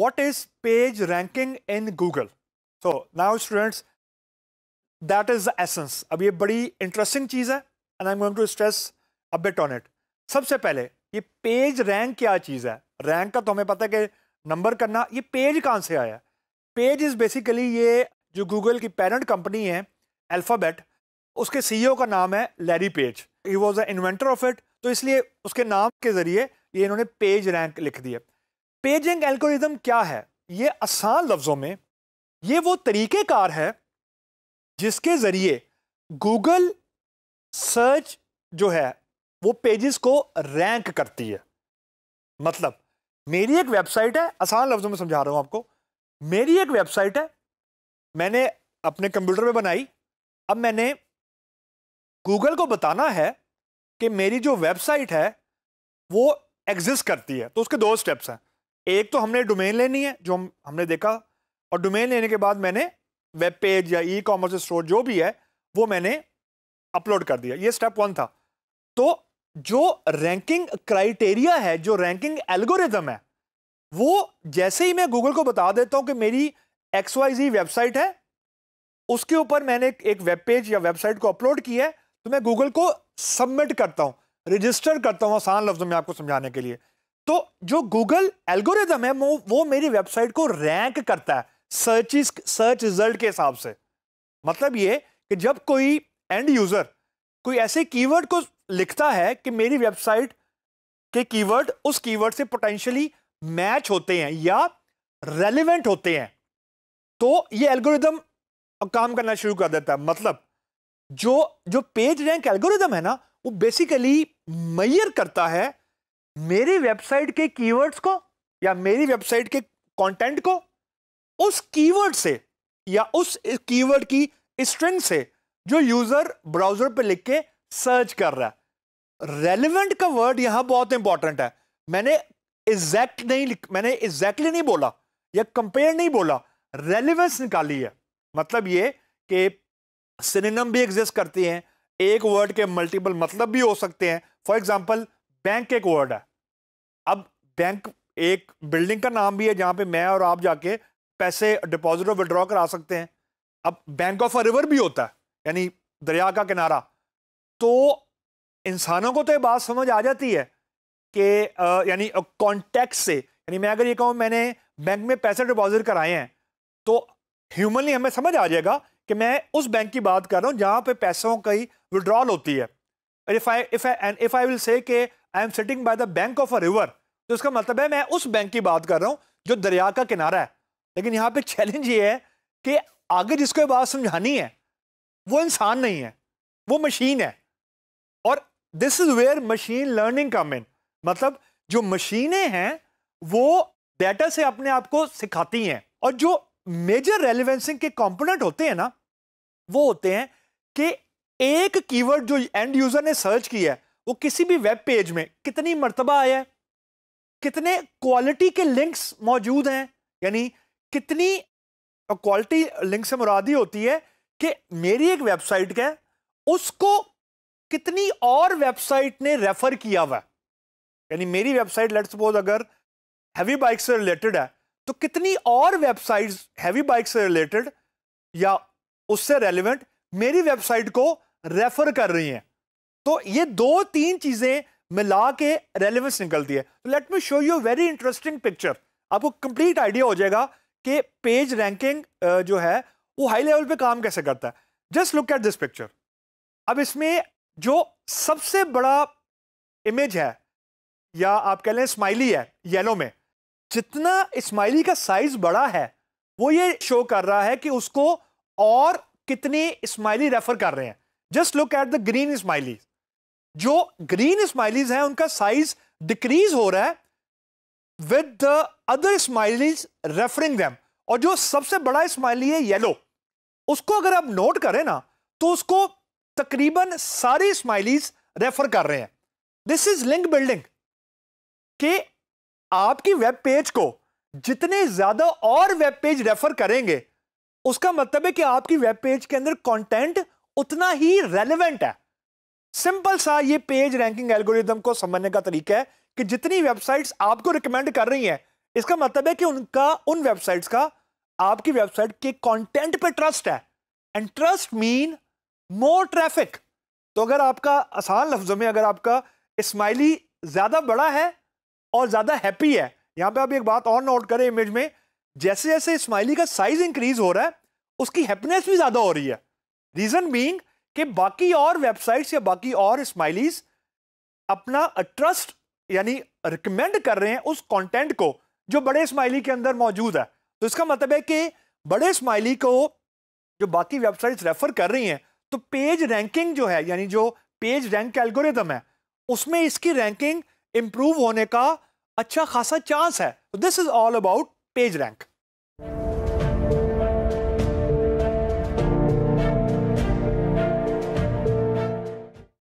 what is page ranking in Google? So now students, that is the essence. अब ये बड़ी interesting चीज़ है and I'm going to stress a bit on it. सबसे पहले ये page rank क्या चीज़ है रैंक का तो हमें पता है कि नंबर करना ये पेज कहाँ से आया पेज इज़ बेसिकली ये जो गूगल की पेरेंट कंपनी है अल्फ़ाबेट उसके सीईओ e का नाम है Larry Page he was a inventor of it तो इसलिए उसके नाम के ज़रिए ये इन्होंने पेज रैंक लिख दिया पेजिंग एल्गोरिज्म क्या है ये आसान लफ्ज़ों में ये वो तरीक़ेकार है जिसके ज़रिए गूगल सर्च जो है वो पेजेस को रैंक करती है मतलब मेरी एक वेबसाइट है आसान लफ्ज़ों में समझा रहा हूँ आपको मेरी एक वेबसाइट है मैंने अपने कंप्यूटर में बनाई अब मैंने गूगल को बताना है कि मेरी जो वेबसाइट है वो एग्जिस्ट करती है तो उसके दो स्टेप्स हैं एक तो हमने डोमेन लेनी है जो हम हमने देखा और डोमेन लेने के बाद मैंने वेब पेज या ई कॉमर्स स्टोर जो भी है वो मैंने अपलोड कर दिया ये स्टेप वन था तो जो रैंकिंग क्राइटेरिया है जो रैंकिंग एल्गोरिज्म है वो जैसे ही मैं गूगल को बता देता हूँ कि मेरी एक्स वाई जी वेबसाइट है उसके ऊपर मैंने एक वेब पेज या वेबसाइट को अपलोड किया है तो मैं गूगल को सबमिट करता हूँ रजिस्टर करता हूँ आसान लफ्जों में आपको समझाने के लिए तो जो गूगल एल्गोरिदम है वो मेरी वेबसाइट को रैंक करता है सर्च सर्च रिजल्ट के हिसाब से मतलब ये कि जब कोई एंड यूज़र कोई ऐसे कीवर्ड को लिखता है कि मेरी वेबसाइट के कीवर्ड उस कीवर्ड से पोटेंशियली मैच होते हैं या रेलिवेंट होते हैं तो ये एल्गोरिदम काम करना शुरू कर देता है मतलब जो जो पेज रैंक एल्गोरिदम है ना वो बेसिकली मैयर करता है मेरी वेबसाइट के कीवर्ड्स को या मेरी वेबसाइट के कंटेंट को उस कीवर्ड से या उस कीवर्ड की स्ट्रिंग से जो यूजर ब्राउजर पे लिख के सर्च कर रहा है रेलिवेंट का वर्ड यहां बहुत इंपॉर्टेंट है मैंने एग्जैक्ट नहीं लिख मैंने एग्जैक्टली नहीं बोला या कंपेयर नहीं बोला रेलिवेंस निकाली है मतलब ये कि सिनेम भी एग्जिस्ट करती हैं एक वर्ड के मल्टीपल मतलब भी हो सकते हैं फॉर एग्जाम्पल बैंक एक वर्ड है अब बैंक एक बिल्डिंग का नाम भी है जहाँ पे मैं और आप जाके पैसे डिपॉजिट और विड्रॉ करा सकते हैं अब बैंक ऑफ रिवर भी होता है यानी दरिया का किनारा तो इंसानों को तो ये बात समझ आ जाती है कि यानी कॉन्टैक्ट से यानी मैं अगर ये कहूँ मैंने बैंक में पैसे डिपॉजिट कराए हैं तो ह्यूमनली हमें समझ आ जाएगा कि मैं उस बैंक की बात कर रहा हूँ जहाँ पे पैसों का ही विड्रॉल होती है if I if I and if I will say I am sitting by the bank of a river तो इसका मतलब है मैं उस बैंक की बात कर रहा हूँ जो दरिया का किनारा है लेकिन यहाँ पे चैलेंज ये है कि आगे जिसको बात समझानी है वो इंसान नहीं है वो मशीन है और this is where machine learning come in मतलब जो मशीनें हैं वो डेटा से अपने आप को सिखाती हैं और जो मेजर रेलिवेंसिंग के कंपोनेंट होते हैं ना वो होते हैं कि एक कीवर्ड जो एंड यूजर ने सर्च किया है वो किसी भी वेब पेज में कितनी मरतबा आया है कितने क्वालिटी के लिंक्स मौजूद हैं यानी कितनी क्वालिटी लिंक से मुरादी होती है कि मेरी एक वेबसाइट है उसको कितनी और वेबसाइट ने रेफर किया हुआ यानी मेरी वेबसाइट लेट सपोज अगर हैवी बाइक से रिलेटेड है तो कितनी और वेबसाइट्स हैवी बाइक से रिलेटेड या उससे रेलिवेंट मेरी वेबसाइट को रेफर कर रही हैं तो ये दो तीन चीजें मिला के रेलिवेंस निकलती है तो let me show you very interesting picture आपको कंप्लीट आइडिया हो जाएगा कि पेज रैंकिंग जो है वो हाई लेवल पे काम कैसे करता है just look at this picture अब इसमें जो सबसे बड़ा इमेज है या आप कह लें स्माइली है येलो में जितना स्माइली का साइज बड़ा है वो ये शो कर रहा है कि उसको और कितनी स्माइली रेफर कर रहे हैं just look at the green smiley जो ग्रीन स्माइलीज हैं उनका साइज डिक्रीज हो रहा है with the other smileys referring them और जो सबसे बड़ा स्माइली है येलो उसको अगर आप नोट करें ना तो उसको तकरीबन सारी स्माइलीज रेफर कर रहे हैं दिस इज लिंक बिल्डिंग कि आपकी वेब पेज को जितने ज्यादा और वेब पेज रेफर करेंगे उसका मतलब है कि आपकी वेब पेज के अंदर कंटेंट उतना ही रेलेवेंट है सिंपल सा ये पेज रैंकिंग एल्गोरिदम को समझने का तरीका है कि जितनी वेबसाइट्स आपको रिकमेंड कर रही हैं इसका मतलब है कि उनका उन वेबसाइट्स का आपकी वेबसाइट के कंटेंट पे ट्रस्ट है and trust mean more traffic तो अगर आपका आसान लफ्जों में अगर आपका स्माइली ज़्यादा बड़ा है और ज़्यादा हैप्पी है यहां पर आप एक बात और नोट करें इमेज में जैसे जैसे स्माइली का साइज इंक्रीज हो रहा है उसकी हैप्पीनेस भी ज़्यादा हो रही है रीज़न बींग कि बाकी और वेबसाइट्स या बाकी और स्माइलीज अपना ट्रस्ट यानी रिकमेंड कर रहे हैं उस कंटेंट को जो बड़े स्माइली के अंदर मौजूद है तो इसका मतलब है कि बड़े स्माइली को जो बाकी वेबसाइट्स रेफर कर रही हैं तो पेज रैंकिंग जो है यानी जो पेज रैंक एल्गोरिदम है उसमें इसकी रैंकिंग इंप्रूव होने का अच्छा खासा चांस है this is all about page rank